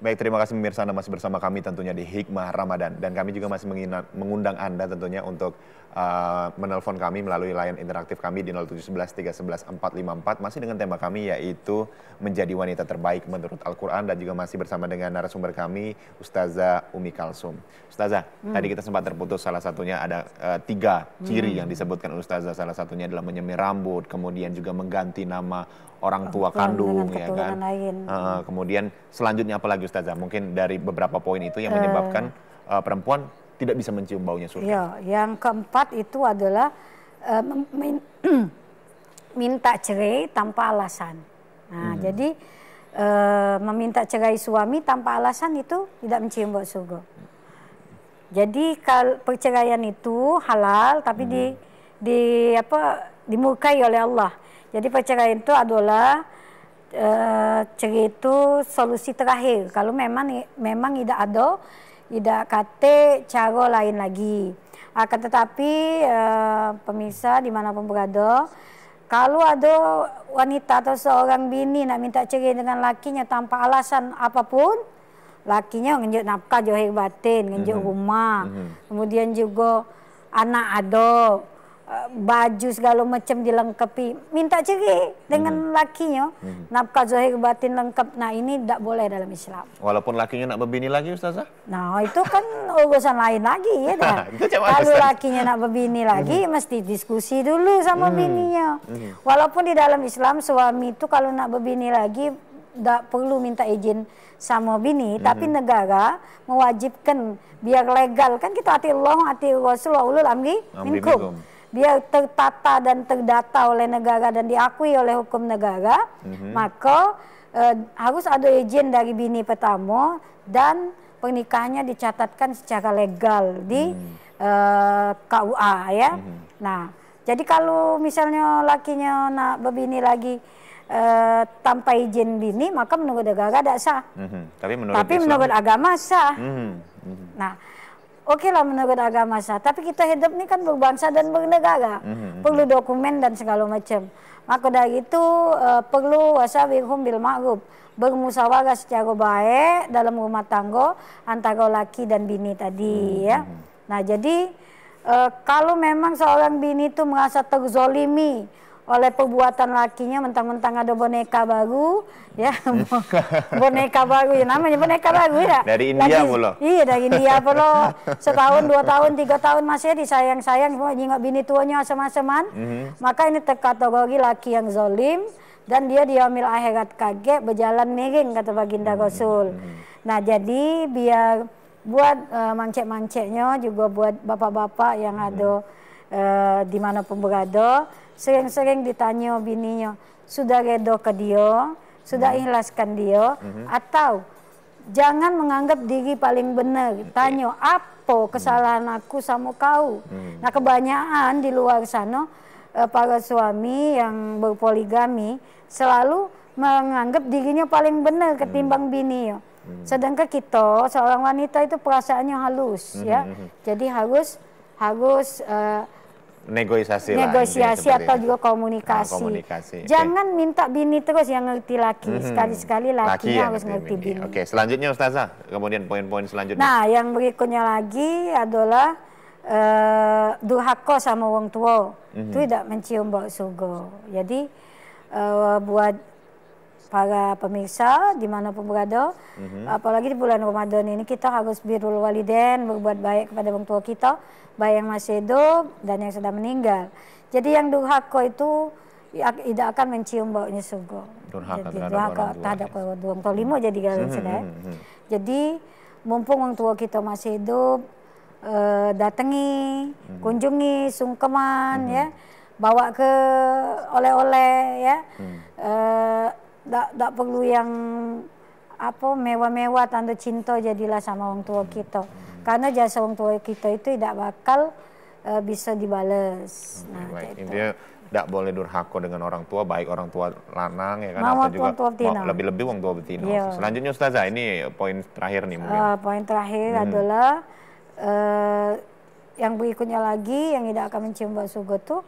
Baik, terima kasih pemirsa Anda masih bersama kami tentunya di Hikmah Ramadan. Dan kami juga masih mengundang Anda tentunya untuk uh, menelpon kami melalui layan interaktif kami di 0711 311 454. Masih dengan tema kami yaitu menjadi wanita terbaik menurut Al-Quran. Dan juga masih bersama dengan narasumber kami Ustazah Umi Kalsum. Ustazah, hmm. tadi kita sempat terputus salah satunya ada uh, tiga ciri hmm. yang disebutkan Ustazah. Salah satunya adalah menyemir rambut, kemudian juga mengganti nama orang tua kandung ya kan. Lain. Uh, kemudian selanjutnya apa lagi Ustazah? Mungkin dari beberapa poin itu yang eh. menyebabkan uh, uh perempuan tidak bisa mencium baunya surga. Ya, yang keempat itu adalah uh, minta cerai tanpa alasan. Nah, hmm. jadi e, meminta cerai suami tanpa alasan itu tidak mencium bau surga. Jadi kalau perceraian itu halal tapi hmm. di di apa dimurkai oleh Allah. Jadi perceraian itu adalah e, cerita solusi terakhir. Kalau memang memang tidak ada, tidak kate cara lain lagi. Akan tetapi e, pemirsa dimanapun berada, kalau ada wanita atau seorang bini nak minta cerai dengan lakinya tanpa alasan apapun, lakinya ngejek nafkah johir batin, ngejek mm -hmm. rumah, mm -hmm. kemudian juga anak ado. Eh, baju segala macam dilengkapi minta cerai dengan hmm. lakinya hmm. nafkah zahir batin lengkap nah ini tidak boleh dalam Islam walaupun lakinya nak berbini lagi ustazah nah itu kan urusan lain lagi ya dah kan? kalau lakinya nak berbini lagi hmm. mesti diskusi dulu sama hmm. bininya hmm. walaupun di dalam Islam suami itu kalau nak berbini lagi tidak perlu minta izin sama bini, -hmm. tapi negara mewajibkan biar legal kan kita hati Allah, hati Rasulullah ulul amri minkum. minkum dia tertata dan terdata oleh negara dan diakui oleh hukum negara, mm-hmm. maka eh, harus ada izin dari bini pertama dan pernikahannya dicatatkan secara legal di mm-hmm. Eh, KUA ya. Mm-hmm. Nah, jadi kalau misalnya lakinya nak berbini lagi uh, tanpa izin bini maka menurut negara tidak sah. Mm -hmm. Tapi menurut, Tapi menurut agama sah. Mm -hmm. Mm -hmm. Nah, Oke okay lah menurut agama sah, tapi kita hidup ini kan berbangsa dan bernegara, mm -hmm. perlu dokumen dan segala macam. Maka dari itu uh, perlu wirhum bil ma'ruf, bermusawarah secara baik dalam rumah tangga antara laki dan bini tadi mm -hmm. ya. Mhm. Nah jadi uh, kalau memang seorang bini itu merasa terzolimi, oleh perbuatan lakinya mentang-mentang ada boneka baru ya boneka baru ya namanya boneka baru ya dari India pula iya dari India pula setahun dua tahun tiga tahun masih disayang-sayang semua bini tuanya sama aseman mm -hmm. maka ini terkategori laki yang zolim dan dia diambil akhirat kaget berjalan miring kata baginda mhm. Rasul mm -hmm. nah jadi biar buat uh, mancek-manceknya juga buat bapak-bapak yang mm -hmm. ada Eh, di mana pun berada, sering-sering ditanya bininya sudah redo ke dia sudah hmm. ikhlaskan dia hmm. atau jangan menganggap diri paling benar tanya apa hmm. kesalahan hmm. aku sama kau hmm. nah kebanyakan di luar sana eh, para suami yang berpoligami selalu menganggap dirinya paling benar hmm. ketimbang hmm. bini ya. Hmm. Sedangkan kita seorang wanita itu perasaannya halus hmm. ya. Hmm, Jadi harus harus uh, negosiasi negosiasi lah, atau juga komunikasi. Nah, komunikasi. Jangan okay. minta bini terus yang ngerti laki. Hmm. Sekali-sekali laki, laki yang harus ngerti bini. bini. Oke, okay. selanjutnya Ustazah, kemudian poin-poin selanjutnya. Nah, yang berikutnya lagi adalah uh, durhaka sama wong tua. Mm -hmm. Tidak mencium bau sugo. Jadi uh, buat para pemirsa dimanapun berada. Mm-hmm. Apalagi di bulan Ramadan ini kita harus birul waliden, berbuat baik kepada orang tua kita, baik yang masih hidup dan yang sudah meninggal. Jadi yang durhaka itu ya, tidak akan mencium baunya surga. jadi, terhadap durhaka orang tua. orang tua. Orang lima jadi galau Mm-hmm. Ya. Mhm, mhm. Jadi mumpung orang tua kita masih hidup, uh, datangi, mm-hmm. kunjungi, sungkeman mm-hmm. ya bawa ke oleh-oleh ya. Hmm tidak perlu yang apa mewah-mewah tanda cinta jadilah sama orang tua kita karena jasa orang tua kita itu tidak bakal uh, bisa dibalas. nah baik. Gitu. intinya tidak boleh durhaka dengan orang tua baik orang tua lanang ya kan atau juga lebih-lebih orang tua betina iya. yeah. selanjutnya ustazah ini poin terakhir nih mungkin uh, poin terakhir hmm. adalah uh, yang berikutnya lagi yang tidak akan mencium bau sugo tuh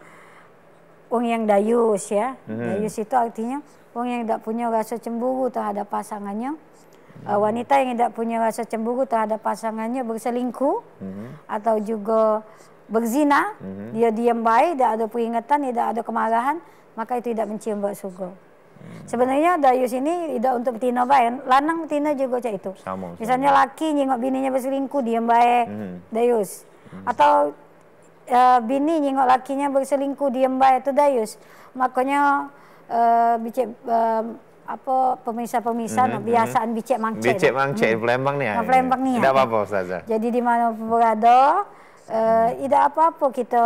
wong yang dayus ya. Hmm. Dayus itu artinya wong yang tidak punya rasa cemburu terhadap pasangannya. Hmm. Uh, wanita yang tidak punya rasa cemburu terhadap pasangannya berselingkuh hmm. atau juga berzina, hmm. dia diam baik, tidak ada peringatan, tidak ada kemarahan, maka itu tidak mencium bau surga. Hmm. Sebenarnya dayus ini tidak untuk betina baik, lanang betina juga cak itu. Sama, sama. Misalnya laki nyengok bininya berselingkuh, diam baik, hmm. dayus. Hmm. Atau uh, bini nyingok lakinya berselingkuh diem baik itu dayus makanya uh, bicik uh, apa pemirsa-pemirsa mm -hmm. biasaan mhm. bicek mangce. Bicek mangce hmm. Palembang nih. Ah, nah, Palembang nih. Tidak ah, apa-apa kan? ustazah. Jadi di mana berada uh, tidak apa-apa kita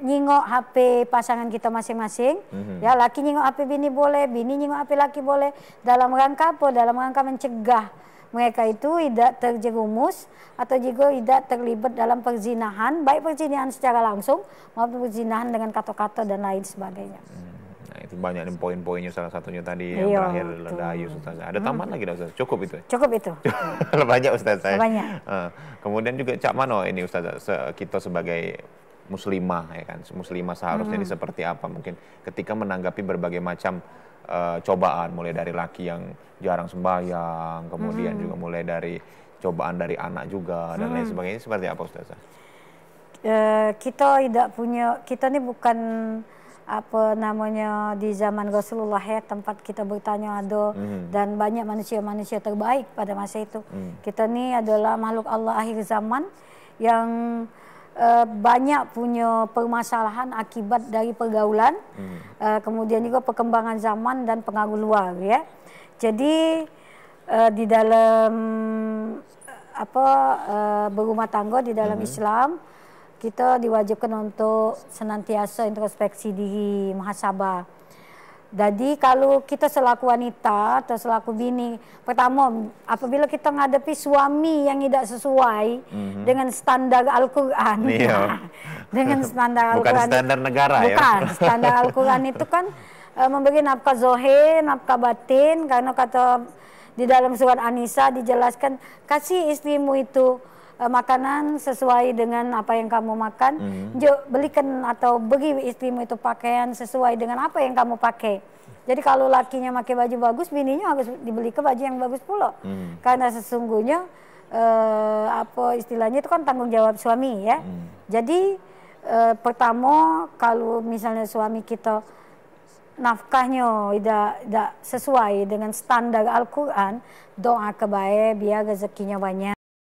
nyingok HP pasangan kita masing-masing. Mm-hmm. Ya, laki nyingok HP bini boleh, bini nyingok HP laki boleh. Dalam rangka apa? Dalam rangka mencegah mereka itu tidak terjerumus atau juga tidak terlibat dalam perzinahan, baik perzinahan secara langsung maupun perzinahan dengan kata-kata dan lain sebagainya. Hmm. Nah itu banyak poin-poinnya salah satunya tadi yang Iyo, terakhir ledayu iya, Ustazah. Ada hmm. tambahan hmm. lagi Ustazah? Cukup itu? Ya? Cukup itu. Banyak Ustazah. saya. Banyak. Ah, kemudian juga Cak Mano ini Ustazah, kita sebagai muslimah ya kan muslimah seharusnya hmm. ini seperti apa mungkin ketika menanggapi berbagai macam uh, cobaan mulai dari laki yang jarang sembahyang kemudian hmm. juga mulai dari cobaan dari anak juga dan hmm. lain sebagainya seperti apa Ustazah? Uh, kita tidak punya kita ini bukan apa namanya di zaman Rasulullah ya tempat kita bertanya ada hmm. dan banyak manusia-manusia terbaik pada masa itu. Hmm. Kita ini adalah makhluk Allah akhir zaman yang uh, banyak punya permasalahan akibat dari pergaulan hmm. uh, kemudian juga perkembangan zaman dan pengaruh luar ya jadi uh, di dalam apa uh, berumah tangga di dalam hmm. Islam kita diwajibkan untuk senantiasa introspeksi diri mahasabah. hmm. Jadi kalau kita selaku wanita atau selaku bini, pertama apabila kita menghadapi suami yang tidak sesuai mm-hmm. dengan standar Al-Quran, iya. dengan standar Al-Quran, bukan standar negara bukan, ya, bukan standar Al-Quran itu kan uh, memberi nafkah zohir, nafkah batin, karena kata di dalam surat Anisa dijelaskan kasih istrimu itu uh, makanan sesuai dengan apa yang kamu makan. Mm. belikan atau bagi istrimu itu pakaian sesuai dengan apa yang kamu pakai. Jadi kalau lakinya pakai baju bagus, bininya harus dibeli ke baju yang bagus pula. Mm. Karena sesungguhnya uh, apa istilahnya itu kan tanggung jawab suami ya. Mm. Jadi uh, pertama kalau misalnya suami kita nafkahnya tidak tidak sesuai dengan standar Al-Quran, doa kebaik biar rezekinya banyak.